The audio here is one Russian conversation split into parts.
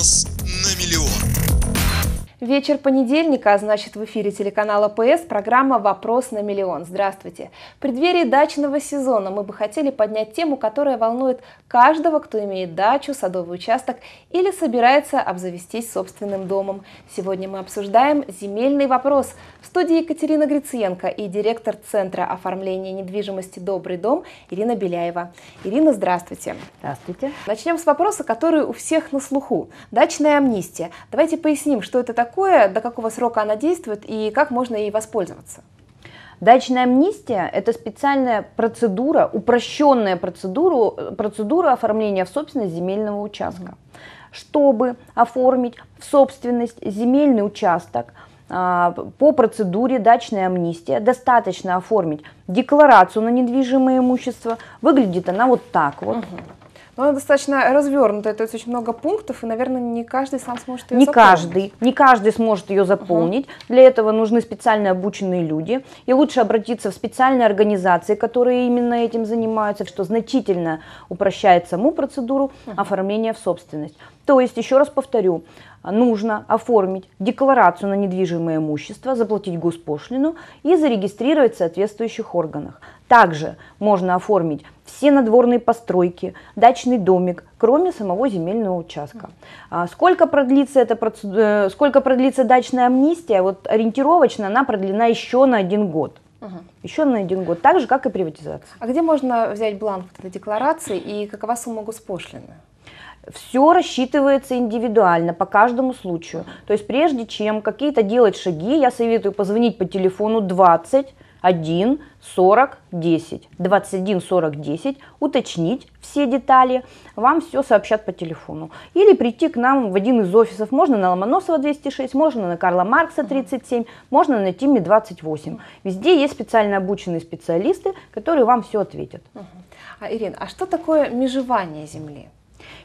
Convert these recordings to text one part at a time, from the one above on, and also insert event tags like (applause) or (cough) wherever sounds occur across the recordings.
course, Вечер понедельника, а значит в эфире телеканала ПС программа «Вопрос на миллион». Здравствуйте. В преддверии дачного сезона мы бы хотели поднять тему, которая волнует каждого, кто имеет дачу, садовый участок или собирается обзавестись собственным домом. Сегодня мы обсуждаем земельный вопрос. В студии Екатерина Гриценко и директор Центра оформления недвижимости «Добрый дом» Ирина Беляева. Ирина, здравствуйте. Здравствуйте. Начнем с вопроса, который у всех на слуху. Дачная амнистия. Давайте поясним, что это такое такое, до какого срока она действует и как можно ей воспользоваться? Дачная амнистия – это специальная процедура, упрощенная процедура, процедура оформления в собственность земельного участка. Чтобы оформить в собственность земельный участок, а, по процедуре дачная амнистия достаточно оформить декларацию на недвижимое имущество. Выглядит она вот так вот. Угу. Но ну, она достаточно развернутая, то есть очень много пунктов, и, наверное, не каждый сам сможет ее не заполнить. Каждый, не каждый сможет ее заполнить. Угу. Для этого нужны специально обученные люди. И лучше обратиться в специальные организации, которые именно этим занимаются, что значительно упрощает саму процедуру угу. оформления в собственность. То есть, еще раз повторю, нужно оформить декларацию на недвижимое имущество, заплатить госпошлину и зарегистрировать в соответствующих органах. Также можно оформить все надворные постройки, дачный домик, кроме самого земельного участка. А сколько, продлится эта процедура, э, сколько продлится дачная амнистия? Вот ориентировочно она продлена еще на один год. Угу. Еще на один год, так же, как и приватизация. А где можно взять бланк этой декларации и какова сумма госпошлины? Все рассчитывается индивидуально по каждому случаю. То есть прежде чем какие-то делать шаги, я советую позвонить по телефону 20 1 40 10 21 40 10 уточнить все детали вам все сообщат по телефону или прийти к нам в один из офисов можно на Ломоносова 206 можно на Карла Маркса 37 можно на Тиме 28 везде есть специально обученные специалисты которые вам все ответят а, Ирина а что такое межевание земли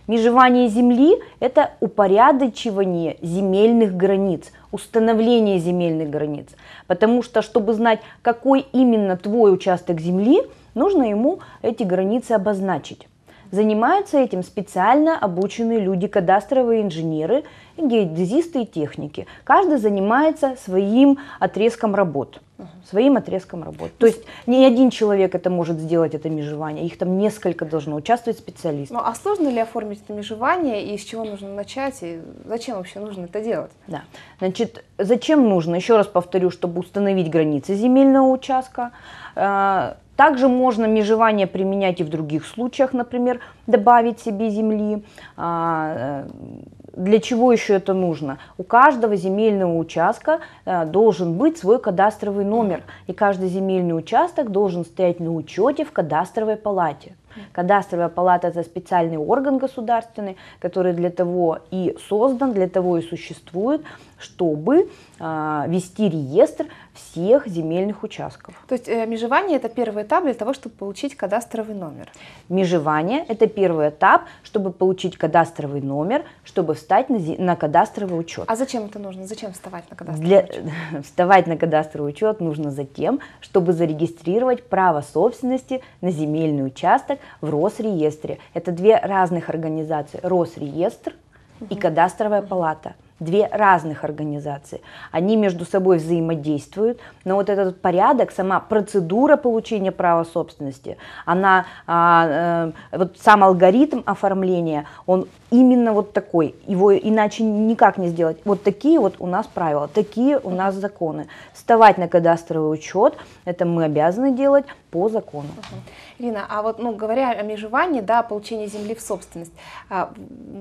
Межевание земли – это упорядочивание земельных границ, установление земельных границ. Потому что, чтобы знать, какой именно твой участок земли, нужно ему эти границы обозначить. Занимаются этим специально обученные люди, кадастровые инженеры, и геодезисты и техники. Каждый занимается своим отрезком работ. Своим отрезком работ. Ну То есть не один человек это может сделать, это межевание. Их там несколько должно участвовать специалист. Ну а сложно ли оформить это межевание и с чего нужно начать? И зачем вообще нужно это делать? Да. Значит, зачем нужно? Еще раз повторю, чтобы установить границы земельного участка. А, также можно межевание применять и в других случаях, например, добавить себе земли, а, для чего еще это нужно? У каждого земельного участка э, должен быть свой кадастровый номер, и каждый земельный участок должен стоять на учете в кадастровой палате. Кадастровая палата – это специальный орган государственный, который для того и создан, для того и существует, чтобы э, вести реестр всех земельных участков. То есть э, межевание – это первый этап для того, чтобы получить кадастровый номер? Межевание – это первый этап, чтобы получить кадастровый номер, чтобы встать на, на кадастровый учет. А зачем это нужно? Зачем вставать на кадастровый для... учет? (laughs) Вставать на кадастровый учет нужно за тем, чтобы зарегистрировать право собственности на земельный участок в Росреестре. Это две разных организации. Росреестр и кадастровая палата. Две разных организации. Они между собой взаимодействуют, но вот этот порядок, сама процедура получения права собственности, она, а, а, вот сам алгоритм оформления, он именно вот такой, его иначе никак не сделать. Вот такие вот у нас правила, такие у нас законы. Вставать на кадастровый учет, это мы обязаны делать по закону. Угу. Ирина, а вот ну, говоря о межевании, да, о получении земли в собственность, а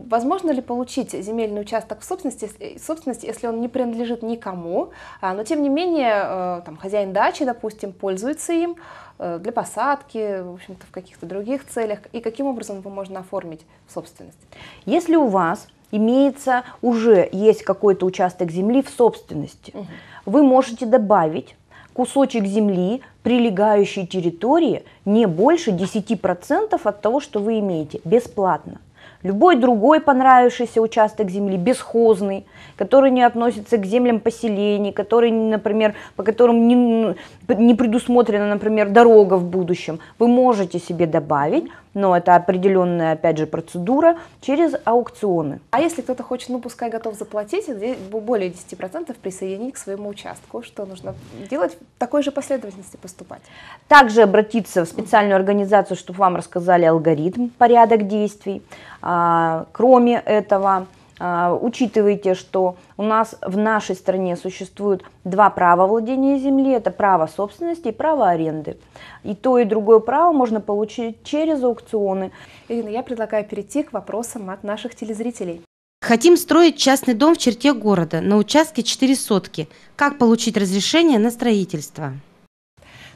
возможно ли получить земельный участок в собственности, э, собственность, если он не принадлежит никому, а, но тем не менее э, там, хозяин дачи, допустим, пользуется им, Э, для посадки, в общем-то, в каких-то других целях, и каким образом его можно оформить в собственность. Если у вас имеется, уже есть какой-то участок земли в собственности, угу. вы можете добавить кусочек земли, прилегающей территории, не больше 10% от того, что вы имеете, бесплатно. Любой другой понравившийся участок земли, бесхозный, который не относится к землям поселений, который, например, по которым не, не предусмотрена, например, дорога в будущем, вы можете себе добавить но это определенная, опять же, процедура через аукционы. А если кто-то хочет, ну пускай готов заплатить, более 10% присоединить к своему участку, что нужно делать? В такой же последовательности поступать? Также обратиться в специальную организацию, чтобы вам рассказали алгоритм, порядок действий. А, кроме этого, а, учитывайте, что у нас в нашей стране существует два права владения земли. Это право собственности и право аренды. И то, и другое право можно получить через аукционы. Ирина, я предлагаю перейти к вопросам от наших телезрителей. Хотим строить частный дом в черте города на участке 4 сотки. Как получить разрешение на строительство?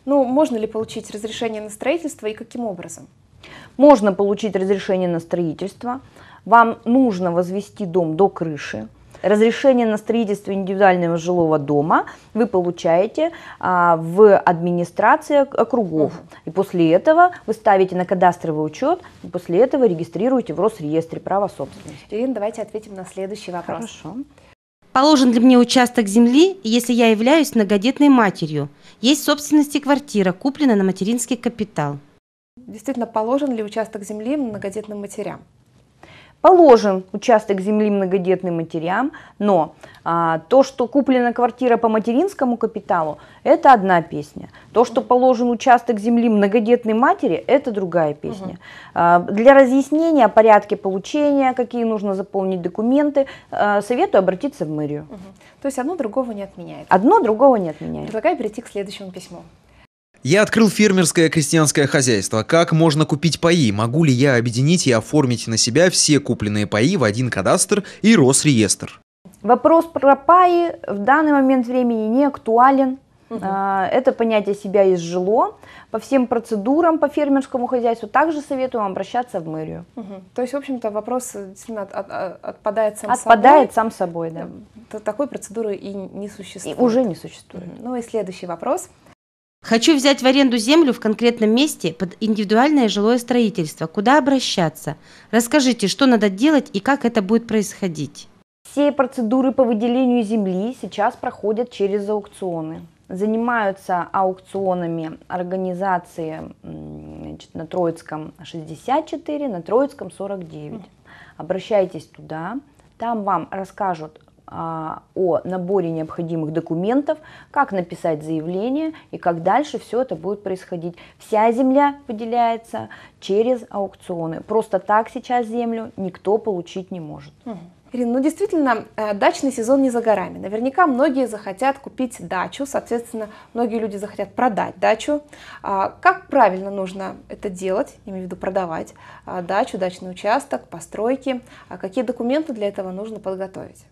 Ну, можно ли получить разрешение на строительство и каким образом? Можно получить разрешение на строительство. Вам нужно возвести дом до крыши. Разрешение на строительство индивидуального жилого дома вы получаете а, в администрации округов. Угу. И после этого вы ставите на кадастровый учет, и после этого регистрируете в Росреестре право собственности. Ирина, давайте ответим на следующий вопрос. Хорошо. Положен ли мне участок земли, если я являюсь многодетной матерью? Есть в собственности квартира, купленная на материнский капитал. Действительно, положен ли участок земли многодетным матерям? Положен участок земли многодетным матерям, но а, то, что куплена квартира по материнскому капиталу, это одна песня. То, что положен участок земли многодетной матери, это другая песня. Угу. А, для разъяснения о порядке получения, какие нужно заполнить документы, а, советую обратиться в мэрию. Угу. То есть одно другого не отменяет. Одно другого не отменяет. Предлагаю перейти к следующему письму. Я открыл фермерское крестьянское хозяйство. Как можно купить паи? Могу ли я объединить и оформить на себя все купленные паи в один кадастр и Росреестр? Вопрос про паи в данный момент времени не актуален. Угу. Это понятие себя изжило. По всем процедурам по фермерскому хозяйству также советую вам обращаться в мэрию. Угу. То есть, в общем-то, вопрос действительно от, от, отпадает сам отпадает собой. Отпадает сам собой, да. Такой процедуры и не существует. И уже не существует. Угу. Ну и следующий вопрос. Хочу взять в аренду землю в конкретном месте под индивидуальное жилое строительство. Куда обращаться? Расскажите, что надо делать и как это будет происходить. Все процедуры по выделению земли сейчас проходят через аукционы. Занимаются аукционами организации значит, на Троицком 64, на Троицком 49. Обращайтесь туда, там вам расскажут а, о наборе необходимых документов, как написать заявление и как дальше все это будет происходить. Вся земля выделяется через аукционы. Просто так сейчас землю никто получить не может. Ирина, ну действительно, э, дачный сезон не за горами. Наверняка многие захотят купить дачу, соответственно, многие люди захотят продать дачу. А, как правильно нужно это делать, имею в виду продавать а, дачу, дачный участок, постройки? Какие документы для этого нужно подготовить?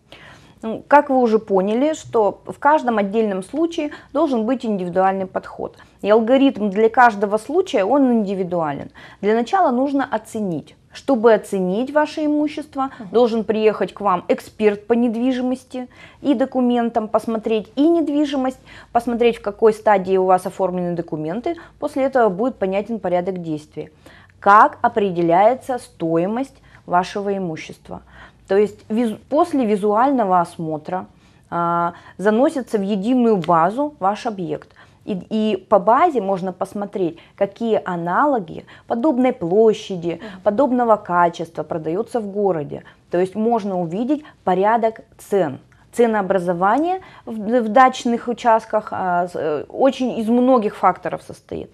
Ну, как вы уже поняли, что в каждом отдельном случае должен быть индивидуальный подход. И алгоритм для каждого случая, он индивидуален. Для начала нужно оценить. Чтобы оценить ваше имущество, должен приехать к вам эксперт по недвижимости и документам, посмотреть и недвижимость, посмотреть, в какой стадии у вас оформлены документы. После этого будет понятен порядок действий. Как определяется стоимость вашего имущества – то есть визу, после визуального осмотра а, заносится в единую базу ваш объект. И, и по базе можно посмотреть, какие аналоги подобной площади, подобного качества продаются в городе. То есть можно увидеть порядок цен ценообразование в, в дачных участках а, э, очень из многих факторов состоит.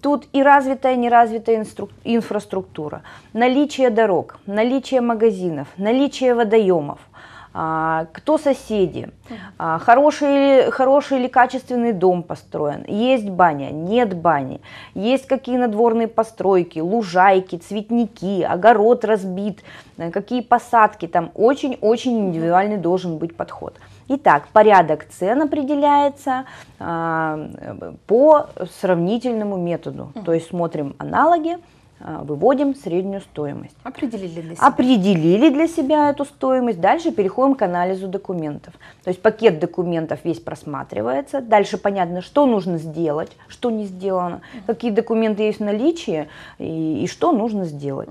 Тут и развитая, и неразвитая инструк... инфраструктура, наличие дорог, наличие магазинов, наличие водоемов – а, кто соседи, а, хороший, хороший или качественный дом построен, есть баня, нет бани, есть какие надворные постройки, лужайки, цветники, огород разбит, э, какие посадки, там очень-очень индивидуальный должен быть подход. Итак, порядок цен определяется а, э, по сравнительному методу, то есть смотрим аналоги, а, выводим среднюю стоимость. Определили для себя. Определили для себя эту стоимость. Дальше переходим к анализу документов. То есть пакет документов весь просматривается. Дальше понятно, что нужно сделать, что не сделано, какие документы есть в наличии и, и что нужно сделать.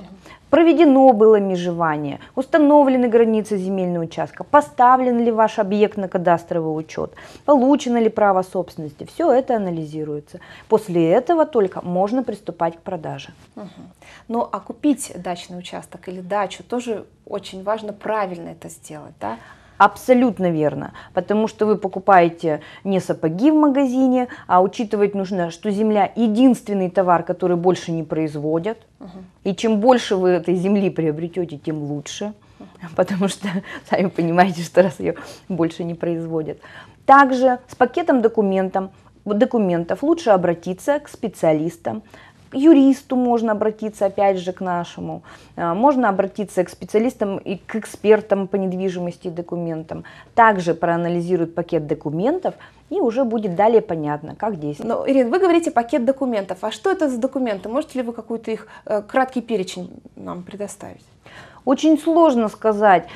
Проведено было межевание, установлены границы земельного участка, поставлен ли ваш объект на кадастровый учет, получено ли право собственности. Все это анализируется. После этого только можно приступать к продаже. Угу. Ну а купить дачный участок или дачу тоже очень важно правильно это сделать, да? Абсолютно верно, потому что вы покупаете не сапоги в магазине, а учитывать нужно, что земля единственный товар, который больше не производят, и чем больше вы этой земли приобретете, тем лучше, потому что (laughs) сами понимаете, что раз ее больше не производят. Также с пакетом документов документов лучше обратиться к специалистам, юристу можно обратиться, опять же, к нашему. А, можно обратиться к специалистам и к экспертам по недвижимости и документам. Также проанализируют пакет документов, и уже будет далее понятно, как действовать. Но, ну, Ирина, вы говорите пакет документов. А что это за документы? Можете ли вы какой-то их э, краткий перечень нам предоставить? Очень сложно сказать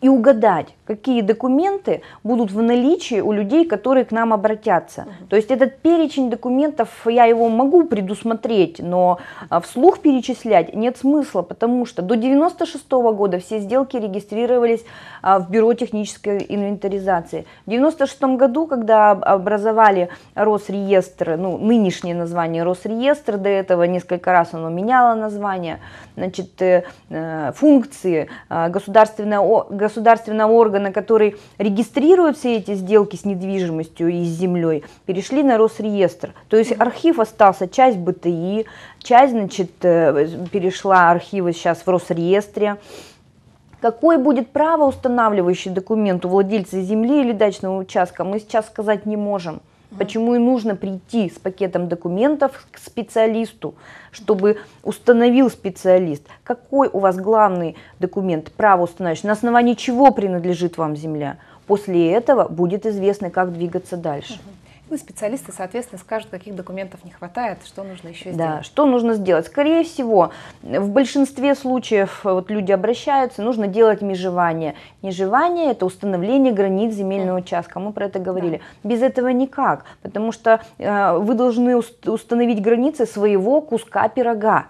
и угадать, какие документы будут в наличии у людей, которые к нам обратятся. Угу. То есть этот перечень документов, я его могу предусмотреть, но а, вслух перечислять нет смысла, потому что до 96 года все сделки регистрировались а, в Бюро технической инвентаризации. В 96 году, когда образовали Росреестр, ну, нынешнее название Росреестр, до этого несколько раз оно меняло название, значит, э, э, функции а, государственного государственного органа, который регистрирует все эти сделки с недвижимостью и с землей, перешли на Росреестр. То есть архив остался, часть БТИ, часть, значит, э, перешла архивы сейчас в Росреестре. Какой будет право устанавливающий документ у владельца земли или дачного участка, мы сейчас сказать не можем. Почему и нужно прийти с пакетом документов к специалисту, чтобы установил специалист, какой у вас главный документ, право устанавливающий, на основании чего принадлежит вам земля. После этого будет известно, как двигаться дальше. Угу. Ну, специалисты, соответственно, скажут, каких документов не хватает, что нужно еще сделать. Да, что нужно сделать? Скорее всего, в большинстве случаев э, вот люди обращаются, нужно делать межевание. Межевание – это установление границ земельного участка, мы про это говорили. Да. Без этого никак, потому что э, вы должны уст установить границы своего куска пирога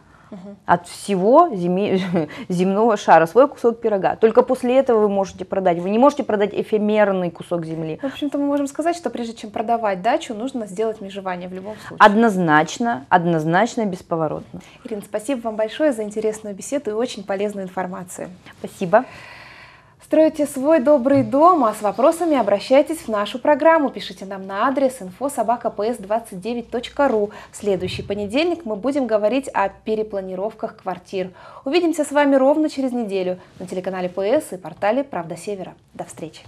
от всего земи... (laughs) земного шара, свой кусок пирога. Только после этого вы можете продать. Вы не можете продать эфемерный кусок земли. В общем-то, мы можем сказать, что прежде чем продавать дачу, нужно сделать межевание в любом случае. Однозначно, однозначно, бесповоротно. Ирина, спасибо вам большое за интересную беседу и очень полезную информацию. Спасибо. Строите свой добрый дом, а с вопросами обращайтесь в нашу программу. Пишите нам на адрес infosobakaps29.ru. В следующий понедельник мы будем говорить о перепланировках квартир. Увидимся с вами ровно через неделю на телеканале ПС и портале «Правда Севера». До встречи!